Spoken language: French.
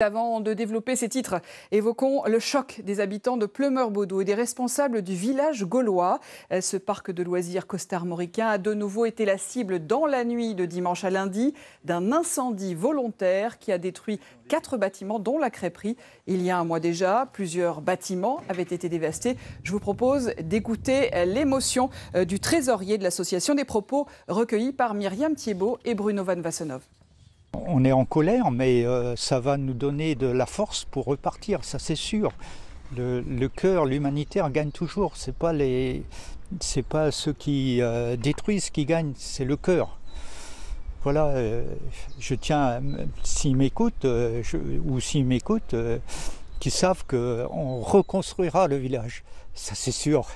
Avant de développer ces titres, évoquons le choc des habitants de pleumeur baudou et des responsables du village gaulois. Euh, ce parc de loisirs costard-moricain a de nouveau été la cible dans la nuit de dimanche à lundi d'un incendie volontaire qui a détruit quatre bâtiments, dont la crêperie. Il y a un mois déjà, plusieurs bâtiments avaient été dévastés. Je vous propose d'écouter l'émotion euh, du trésorier de l'association des propos recueillis par Myriam Thiebaud et Bruno Van Vassenov. On est en colère, mais euh, ça va nous donner de la force pour repartir, ça c'est sûr. Le, cœur, l'humanitaire gagne toujours. ce pas pas ceux qui euh, détruisent qui gagnent, c'est le cœur. Voilà, euh, je tiens, s'ils m'écoutent ou s'ils m'écoutent, qu'ils savent qu'on reconstruira le village. Ça c'est sûr.